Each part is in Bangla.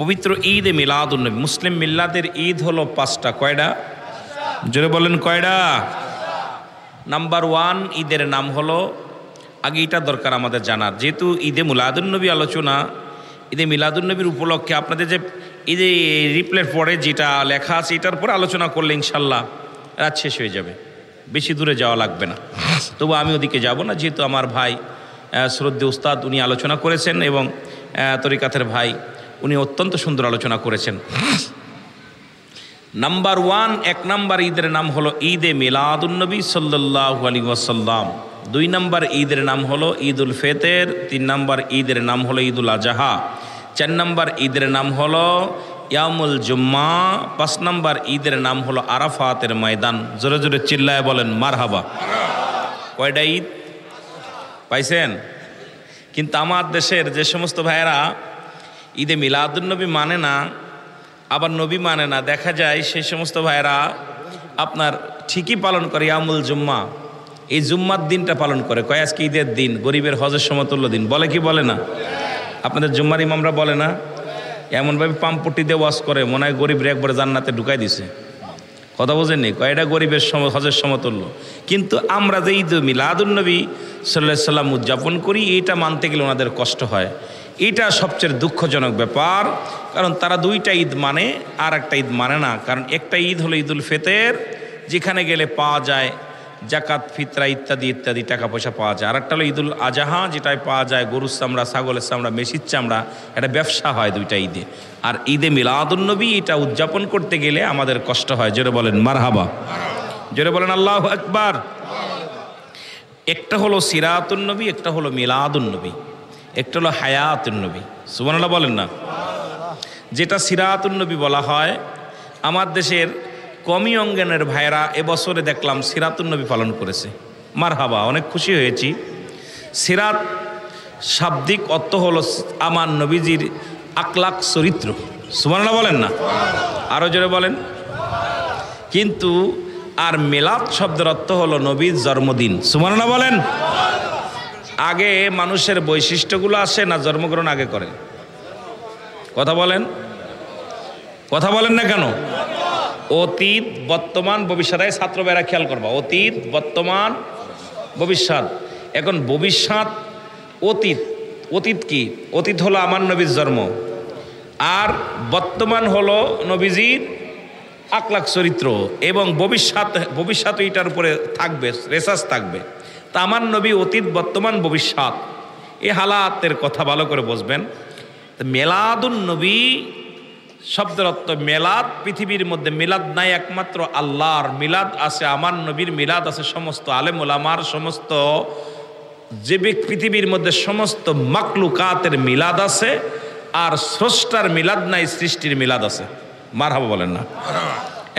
পবিত্র ঈদ এ উন্নবী মুসলিম মিল্লাদের ঈদ হলো পাঁচটা কয়ডা জোরে বলেন কয়ডা নাম্বার ওয়ান ঈদের নাম হলো আগে এটা দরকার আমাদের জানার যেহেতু ঈদে মিলাদুলনবী আলোচনা ঈদে মিলাদুলনবীর উপলক্ষে আপনাদের যে ঈদে রিপ্লের পরে যেটা লেখা আছে এটার পরে আলোচনা করলে ইনশাল্লাহ রাত শেষ হয়ে যাবে বেশি দূরে যাওয়া লাগবে না তবু আমি ওদিকে যাব না যেহেতু আমার ভাই শ্রদ্ধে উস্তাদ উনি আলোচনা করেছেন এবং তরিকাথের ভাই উনি অত্যন্ত সুন্দর আলোচনা করেছেন নাম্বার ওয়ান এক নাম্বার ঈদের নাম হলো ঈদে মিলাদুলনবী সাল্লাহ আলী ওয়াসাল্লাম দুই নাম্বার ঈদের নাম হলো ঈদ উল ফেতের তিন নাম্বার ঈদের নাম হলো ঈদ উল আজাহা চার নাম্বার ঈদের নাম হলো ইয়ামুল জুম্মা পাঁচ নাম্বার ঈদের নাম হলো আরাফাতের ময়দান জোরে জোরে চিল্লায় বলেন মারহাবা কয়টা ঈদ পাইছেন কিন্তু আমার দেশের যে সমস্ত ভাইয়েরা ঈদে মিলাদুলনবী মানে না আবার নবী মানে না দেখা যায় সেই সমস্ত ভাইরা আপনার ঠিকই পালন করে আমুল জুম্মা এই জুম্মার দিনটা পালন করে কয় আজকে ঈদের দিন গরিবের হজের সমতুল্য দিন বলে কি বলে না আপনাদের জুম্মার ইমামরা বলে না এমনভাবে পাম্পটি দিয়ে ওয়াশ করে মনে হয় গরিবরা একবার জান্নাতে ঢুকাই দিছে কথা বোঝেননি কয়টা গরিবের সম হজের সমতুল্য কিন্তু আমরা যে ঈদ মিলাদুলনবী সাল্লাহ সাল্লাম উদযাপন করি এটা মানতে গেলে ওনাদের কষ্ট হয় এটা সবচেয়ে দুঃখজনক ব্যাপার কারণ তারা দুইটা ঈদ মানে আর একটা ঈদ মানে না কারণ একটা ঈদ হলো ঈদুল ফেতের যেখানে গেলে পাওয়া যায় জাকাত ফিতরা ইত্যাদি ইত্যাদি টাকা পয়সা পাওয়া যায় আর একটা হলো ঈদুল আজাহা যেটায় পাওয়া যায় গরুর চামড়া ছাগলের চামড়া মেশির চামড়া এটা ব্যবসা হয় দুইটা ঈদে আর ঈদে মিলাদুলনবী এটা উদযাপন করতে গেলে আমাদের কষ্ট হয় জোরে বলেন মারহাবা জোরে বলেন আল্লাহ একবার একটা হলো নবী একটা হলো নবী একটা হলো নবী সুবানাল্লাহ বলেন না যেটা নবী বলা হয় আমার দেশের কমি অঙ্গনের ভাইরা এবছরে দেখলাম নবী পালন করেছে মার হাবা অনেক খুশি হয়েছি সিরাত শাব্দিক অর্থ হলো আমার নবীজির আকলাক চরিত্র সুমানরা বলেন না আরও জোরে বলেন কিন্তু আর মেলাদ শব্দের অর্থ হলো নবীর জন্মদিন সুমানরা বলেন আগে মানুষের বৈশিষ্ট্যগুলো আসে না জন্মগ্রহণ আগে করে কথা বলেন কথা বলেন না কেন অতীত বর্তমান ভবিষ্যতে বেড়া খেয়াল করবা অতীত বর্তমান ভবিষ্যৎ এখন ভবিষ্যৎ অতীত অতীত কি অতীত হলো আমার নবীর জন্ম আর বর্তমান হলো নবীজির আকলাক চরিত্র এবং ভবিষ্যৎ ভবিষ্যৎ এটার উপরে থাকবে রেসাস থাকবে তা আমার নবী অতীত বর্তমান ভবিষ্যৎ এ হালাতের কথা ভালো করে বুঝবেন মেলাদুন নবী শব্দরত্ব মেলাদ পৃথিবীর মধ্যে মিলাদ নাই একমাত্র আল্লাহর মিলাদ আছে আমার নবীর মিলাদ আছে সমস্ত আলেমুলামার সমস্ত যে পৃথিবীর মধ্যে সমস্ত মাকলুকাতের মিলাদ আছে আর স্রষ্টার মিলাদ নাই সৃষ্টির মিলাদ আছে মার হাবো বলেন না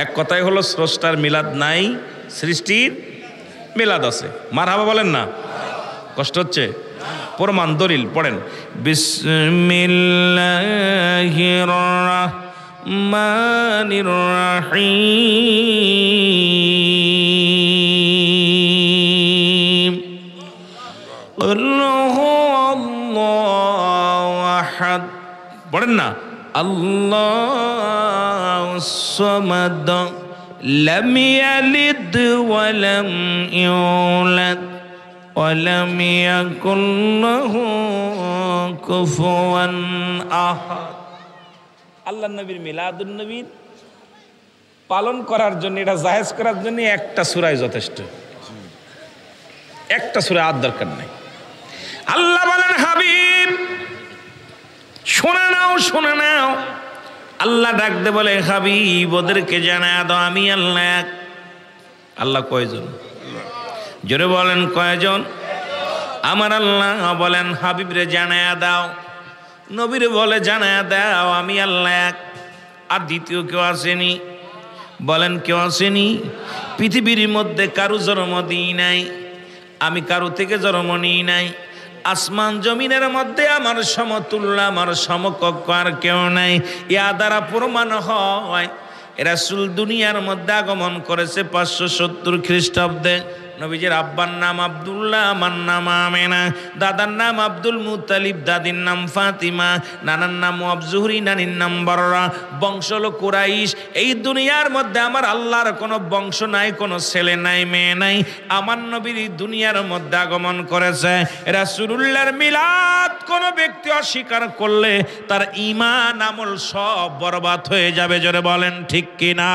এক কথাই হলো স্রষ্টার মিলাদ নাই সৃষ্টির মিলাদ আছে মার হাবা বলেন না কষ্ট হচ্ছে প্রমাণ দলিল পড়েন পড়েন না আল্লাহ সমাদ لم يلد ولم يولد ولم يكن له كفوا أحد আল্লাহ নবীর মিলাদুল নবীর পালন করার জন্য এটা জাহেজ করার জন্য একটা সুরাই যথেষ্ট একটা সুরা আর দরকার নাই আল্লাহ বলেন হাবিব শোনা নাও শোনা নাও আল্লাহ ডাকতে বলে হাবিব ওদেরকে জানায় দাও আমি আল্লাহ এক আল্লাহ কয়জন জোরে বলেন কয়জন আমার আল্লাহ বলেন হাবিবরে জানায় দাও নবীর বলে জানায় দাও আমি আল্লাহ এক আর দ্বিতীয় কেউ আসেনি বলেন কেউ আসেনি পৃথিবীর মধ্যে কারো জন্ম দিই নাই আমি কারো থেকে জন্ম নিই নাই আসমান জমিনের মধ্যে আমার সমতুল্য আমার সমকক্ষ আর কেউ নাই ইয়া দ্বারা প্রমাণ হয় সুল দুনিয়ার মধ্যে আগমন করেছে পাঁচশো সত্তর খ্রিস্টাব্দে নবীজির আব্বার নাম আবদুল্লাহ আমার নাম আমেনা দাদার নাম আব্দুল মুতালিব দাদির নাম ফাতিমা নানার নাম আবজুহরি নানির নাম বড়রা বংশল কুরাইশ এই দুনিয়ার মধ্যে আমার আল্লাহর কোনো বংশ নাই কোনো ছেলে নাই মেয়ে নাই আমার নবীর দুনিয়ার মধ্যে আগমন করেছে এরা সুরুল্লার মিলাদ কোনো ব্যক্তি অস্বীকার করলে তার ইমান আমল সব বরবাদ হয়ে যাবে জোরে বলেন ঠিক কিনা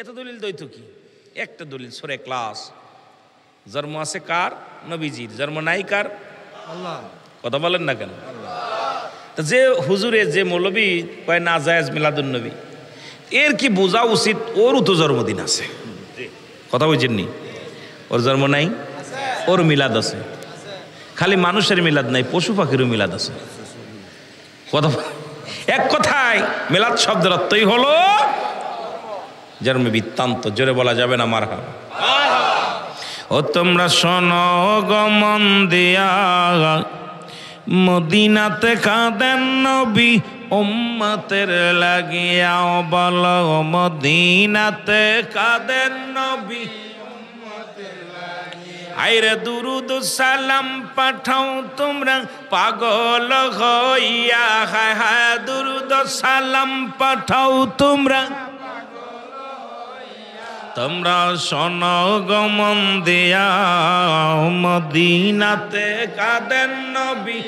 এত দলিল দৈত কি একটা দলিল সরে ক্লাস জন্ম আছে কার নবীজির জন্ম নাই কার কথা বলেন না কেন যে হুজুরে যে মৌলবী কয় না যায় মিলাদুল নবী এর কি বোঝা উচিত ওরও তো জন্মদিন আছে কথা বুঝেননি ওর জন্ম নাই ওর মিলাদ আছে খালি মানুষের মিলাদ নাই পশু পাখিরও মিলাদ আছে কথা এক কথায় মিলাদ শব্দের অর্থই হলো জন্মে বৃত্তান্ত জোরে বলা যাবে না মার ও তোমরা শোনো গমন দিয়া মদিনাতে কাঁদেন নবী উম্মতের লাগিয়াও বল মদিনাতে কাঁদেন নবী আইরে দুরুদ সালাম পাঠাও তোমরা পাগল হইয়া হায় হায় দুরুদ সালাম পাঠাও তোমরা তোমরা সন গমন দেয়া মদিনাতে কাদেন নবী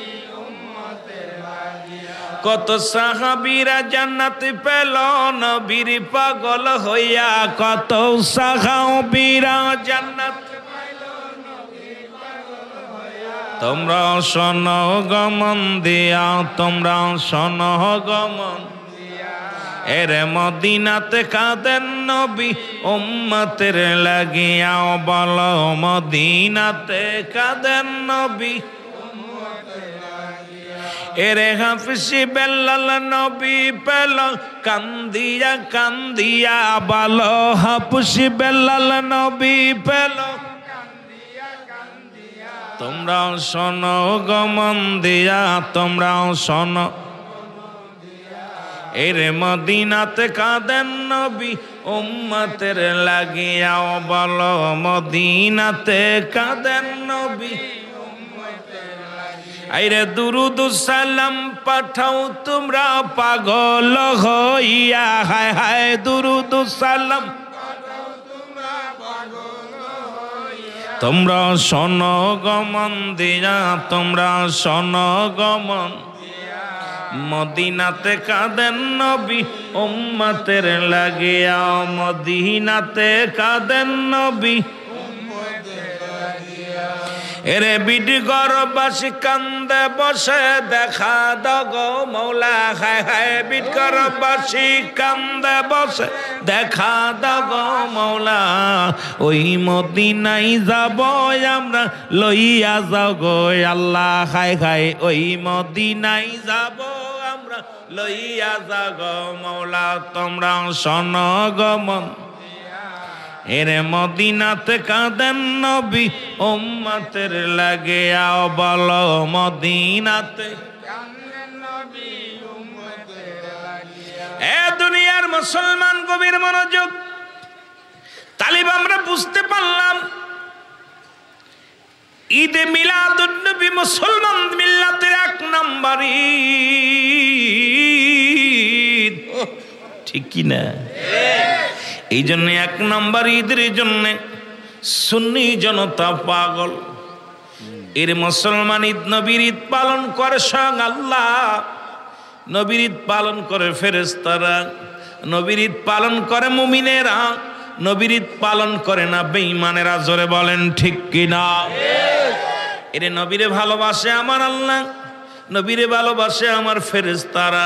কত সাহাবিরা জান্নাতে পেল নবীর পাগল হইয়া কত সাহাবিরা জান্নাত তোমরা সন গমন দিয়া তোমরা সন গমন এর মদিনাতে কাঁদেন নবী উম্মতের লাগিয়াও বল মদিনাতে কাঁদেন নবী এরে হাফসি বেল্লাল নবী পেল কান্দিয়া কান্দিয়া বল হাফসি বেল্লাল নবী পেল তোমরাও শোনো গমন দিয়া তোমরাও শোনো এরে মদিনাতে কাঁদেন নবী উম্মতের লাগিয়াও বল মদিনাতে কাঁদেন নবী আইরে দুরুদ সালাম পাঠাও তোমরা পাগল হইয়া হায় হায় দুরুদ সালাম তোমরা সনগমন দিয়া তোমরা সনগমন মদিনাতে কাঁদেন নবী উম্মতের লাগিয়া মদিনাতে কাঁদেন নবী এরে বিডি বাসি কান্দে বসে দেখা দগ মৌলা হায় হায় বিড বাসি কান্দে বসে দেখা দগ মৌলা ওই মদিনাই যাব আমরা লইয়া যাব আল্লাহ হায় হায় ওই মদিনাই যাব আমরা লইয়া যাব মৌলা তোমরা সনগমন এরে মদিনাতে কাঁদেন নবী ওম্মাতের লাগে আও বলো মদিনাতে এ দুনিয়ার মুসলমান কবির মনোযোগ তালিব আমরা বুঝতে পারলাম ঈদে মিলাদুন্নবী মুসলমান মিল্লাতের এক নম্বর ঈদ ঠিক কিনা এই জন্য এক নাম্বার ঈদের জন্য সুন্নি জনতা পাগল এর মুসলমান ঈদ নবীর ঈদ পালন করে সং আল্লাহ নবীর ঈদ পালন করে ফেরেস্তারা নবীর ঈদ পালন করে মুমিনেরা নবীর ঈদ পালন করে না বেঈমানেরা জোরে বলেন ঠিক কিনা এর নবীরে ভালোবাসে আমার আল্লাহ নবীরে ভালোবাসে আমার ফেরেস্তারা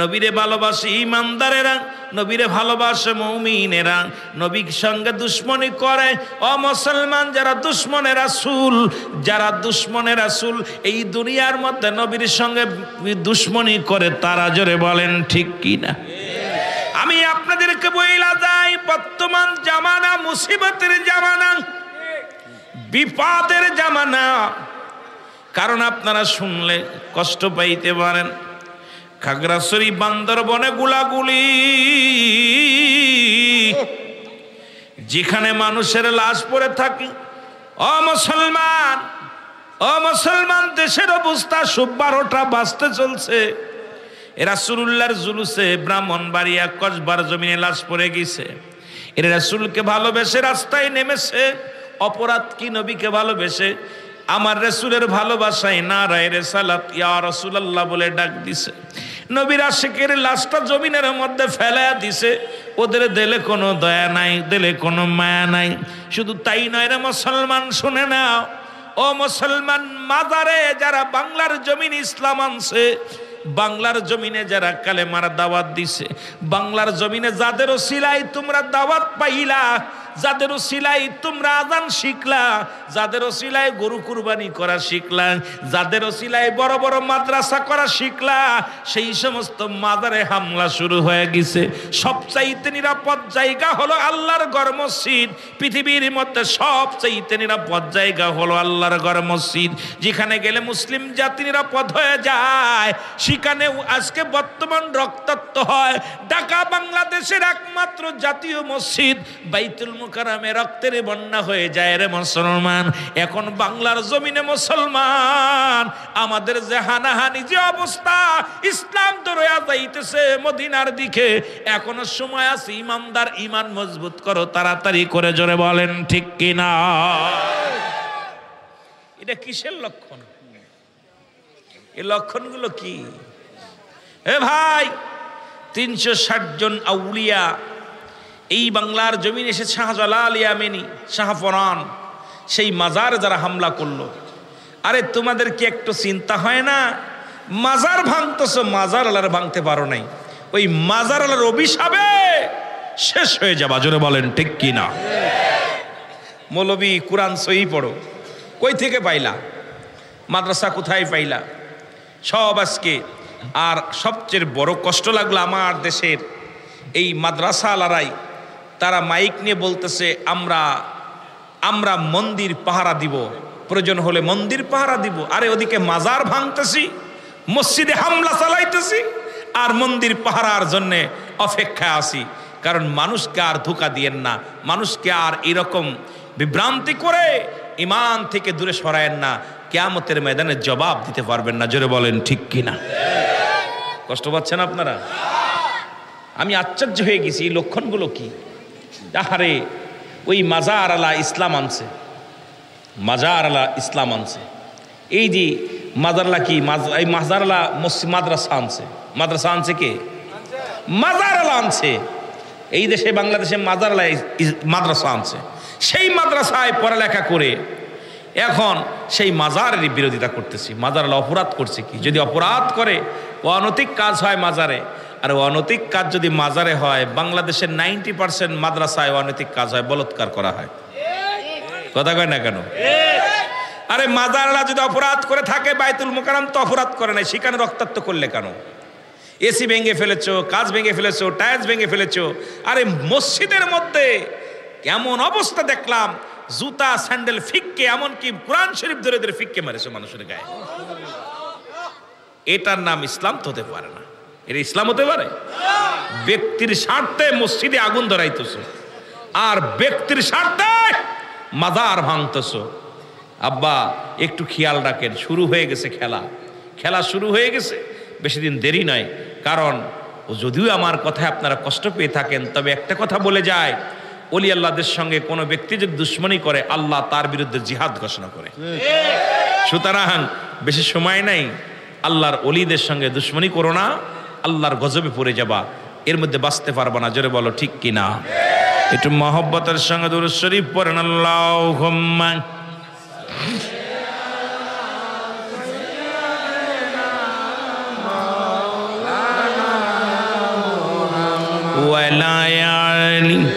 নবীরে ভালোবাসে ইমানদারেরা নবীরে ভালোবাসে মৌমিনেরা নবীর সঙ্গে দুশ্মনী করে অ মুসলমান যারা দুশ্মনের আসুল যারা দুশ্মনের আসুল এই দুনিয়ার মধ্যে নবীর সঙ্গে দুশ্মনী করে তারা জোরে বলেন ঠিক কিনা আমি আপনাদেরকে বইলা যাই বর্তমান জামানা মুসিবতের জামানা বিপাদের জামানা কারণ আপনারা শুনলে কষ্ট পাইতে পারেন খাগড়াছড়ি বনে গুলাগুলি যেখানে মানুষের লাশ পড়ে থাকে অ মুসলমান অ মুসলমান দেশের অবস্থা সব বারোটা বাঁচতে চলছে এরা সুরুল্লার জুলুসে ব্রাহ্মণবাড়িয়া কসবার জমিনে লাশ পড়ে গেছে এরা সুলকে ভালোবেসে রাস্তায় নেমেছে অপরাধ কি নবীকে ভালোবেসে আমার রেসুলের ভালোবাসায় না রায় রে সালাত ইয়া রসুল্লাহ বলে ডাক দিছে নবীরা শেখের লাশটা জমিনের মধ্যে ফেলা দিছে ওদের দেলে কোনো দয়া নাই দেলে কোনো মায়া নাই শুধু তাই নয় রে মুসলমান শুনে না ও মুসলমান মাদারে যারা বাংলার জমিন ইসলাম আনছে বাংলার জমিনে যারা কালেমার দাওয়াত দিছে বাংলার জমিনে যাদেরও সিলাই তোমরা দাওয়াত পাইলা যাদের সিলাই তোমরা আজান শিখলা যাদের সিলাই গরু কুরবানি করা শিখলা যাদের সিলাই বড় বড় মাদ্রাসা করা শিখলা সেই সমস্ত মাদারে হামলা শুরু হয়ে গেছে সবচাইতে নিরাপদ জায়গা হলো আল্লাহর গড় মসজিদ পৃথিবীর মধ্যে সবচাইতে নিরাপদ জায়গা হলো আল্লাহর গড় মসজিদ যেখানে গেলে মুসলিম জাতি নিরাপদ হয়ে যায় সেখানেও আজকে বর্তমান রক্তাক্ত হয় ঢাকা বাংলাদেশের একমাত্র জাতীয় মসজিদ বাইতুল মুকারামে রক্তের বন্যা হয়ে যায় রে মুসলমান এখন বাংলার জমিনে মুসলমান আমাদের যে হানাহানি যে অবস্থা ইসলাম তো রয়া যাইতেছে মদিনার দিকে এখনো সময় আছে ইমানদার ইমান মজবুত করো তাড়াতাড়ি করে জোরে বলেন ঠিক কিনা এটা কিসের লক্ষণ এই লক্ষণগুলো কি হে ভাই তিনশো ষাট জন আউলিয়া এই বাংলার জমিন এসে শাহজালাল ইয়ামেনি শাহফরান সেই মাজার যারা হামলা করলো আরে তোমাদের কি একটু চিন্তা হয় না মাজার ভাঙতেছ মাজার আলার ভাঙতে পারো নাই ওই মাজার আলার অভিশাপে শেষ হয়ে যাবা জোরে বলেন ঠিক কি না মৌলবি কোরআন সহি পড়ো কই থেকে পাইলা মাদ্রাসা কোথায় পাইলা সব আজকে আর সবচেয়ে বড় কষ্ট লাগলো আমার দেশের এই মাদ্রাসা আলারাই তারা মাইক নিয়ে বলতেছে আমরা আমরা মন্দির পাহারা দিব প্রয়োজন হলে মন্দির পাহারা দিব আরে ওদিকে মাজার ভাঙতেছি মসজিদে হামলা চালাইতেছি আর মন্দির পাহারার জন্যে অপেক্ষায় আসি কারণ মানুষকে আর ধোকা দিয়েন না মানুষকে আর এরকম বিভ্রান্তি করে ইমান থেকে দূরে সরায়েন না কেয়ামতের ময়দানে জবাব দিতে পারবেন না জোরে বলেন ঠিক কিনা কষ্ট পাচ্ছেন আপনারা আমি আশ্চর্য হয়ে গেছি এই লক্ষণগুলো কী আহারে ওই মাজার আলা ইসলাম আনছে মাজার আলা ইসলাম আনছে এই যে মাজারলা কি এই মাজারলা মাদ্রাসা আনছে মাদ্রাসা আনছে কে মাজারলা আনছে এই দেশে বাংলাদেশে মাজার আলা মাদ্রাসা আনছে সেই মাদ্রাসায় পড়ালেখা করে এখন সেই মাজারের বিরোধিতা করতেছি মাজার আলা অপরাধ করছে কি যদি অপরাধ করে অনৈতিক কাজ হয় মাজারে আর অনৈতিক কাজ যদি মাজারে হয় বাংলাদেশের নাইনটি পার্সেন্ট মাদ্রাসায় অনৈতিক কাজ হয় বলৎকার করা হয় কথা কয় না কেন আরে মাজাররা যদি অপরাধ করে থাকে বাইতুল মোকারাম তো অপরাধ করে নাই সেখানে রক্তাক্ত করলে কেন এসি ভেঙে ফেলেছো কাজ ভেঙে ফেলেছো টায়ার ভেঙে ফেলেছো আরে মসজিদের মধ্যে কেমন অবস্থা দেখলাম জুতা স্যান্ডেল ফিককে এমনকি কোরআন শরীফ ধরে ধরে ফিককে মারেছে মানুষের গায়ে এটার নাম ইসলাম তো হতে পারে না এটা ইসলাম হতে পারে ব্যক্তির স্বার্থে মসজিদে আগুন ধরাইতেছ আর ব্যক্তির স্বার্থে মাদার ভাঙতেছ আব্বা একটু খেয়াল রাখেন শুরু হয়ে গেছে খেলা খেলা শুরু হয়ে গেছে বেশি দিন দেরি নয় কারণ যদিও আমার কথায় আপনারা কষ্ট পেয়ে থাকেন তবে একটা কথা বলে যায় অলি আল্লাহদের সঙ্গে কোনো ব্যক্তি যদি দুশ্মনী করে আল্লাহ তার বিরুদ্ধে জিহাদ ঘোষণা করে সুতরাং বেশি সময় নাই আল্লাহর অলিদের সঙ্গে দুশ্মনী করো না আল্লাহর গজবে পড়ে যাবা এর মধ্যে বাঁচতে পারবা না জোরে বলো ঠিক কিনা একটু মহব্বতের সঙ্গে দূর শরীফ পড়েন আল্লাহ ولا